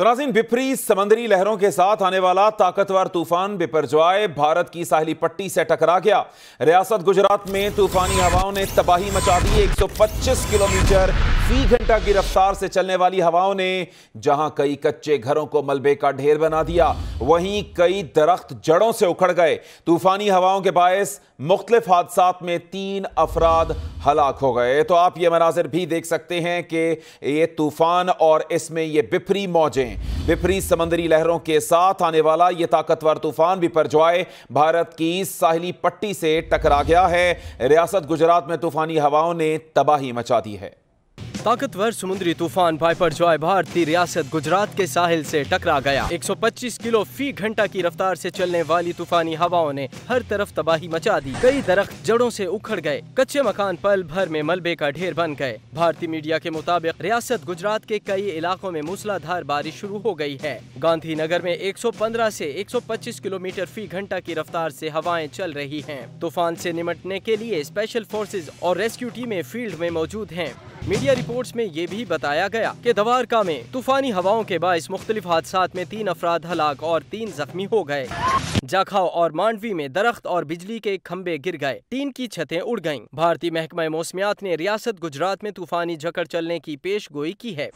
तनाजीन बिफरी समंदरी लहरों के साथ आने वाला ताकतवर तूफान बिपरजॉय भारत की साहली पट्टी से टकरा गया रियासत गुजरात में तूफानी हवाओं ने तबाही मचा दी 125 किलोमीटर फी घंटा की रफ्तार से चलने वाली हवाओं ने जहां कई कच्चे घरों को मलबे का ढेर बना दिया वहीं कई दरख्त जड़ों से उखड़ गए तूफानी हवाओं के बायस मुख्तलिफ हादसा में तीन अफराद हलाक हो गए तो आप ये मनाजिर भी देख सकते हैं कि ये तूफान और इसमें ये बिफरी मौजें बिफरी समंदरी लहरों के साथ आने वाला ये ताकतवर तूफान भी परजवाए भारत की साहली पट्टी से टकरा गया है रियासत गुजरात में तूफानी हवाओं ने तबाही मचा दी है ताकतवर समुद्री तूफान भाईपर जॉय भारतीय रियासत गुजरात के साहिल से टकरा गया 125 किलो फी घंटा की रफ्तार से चलने वाली तूफानी हवाओं ने हर तरफ तबाही मचा दी कई दरख्त जड़ों से उखड़ गए कच्चे मकान पल भर में मलबे का ढेर बन गए भारतीय मीडिया के मुताबिक रियासत गुजरात के कई इलाकों में मूसलाधार बारिश शुरू हो गयी है गांधीनगर में एक सौ 125 किलोमीटर फी घंटा की रफ्तार ऐसी हवाएं चल रही है तूफान ऐसी निमटने के लिए स्पेशल फोर्सेज और रेस्क्यू टीमें फील्ड में मौजूद है मीडिया रिपोर्ट्स में ये भी बताया गया कि दवारका में तूफानी हवाओं के बाईस मुख्तलिफ हादसा में तीन अफराद हलाक और तीन जख्मी हो गए जाखाव और मांडवी में दरख्त और बिजली के खम्बे गिर गए टीन की छतें उड़ गयी भारतीय महकमा मौसमियात ने रियासत गुजरात में तूफानी जकड़ चलने की पेश गोई की है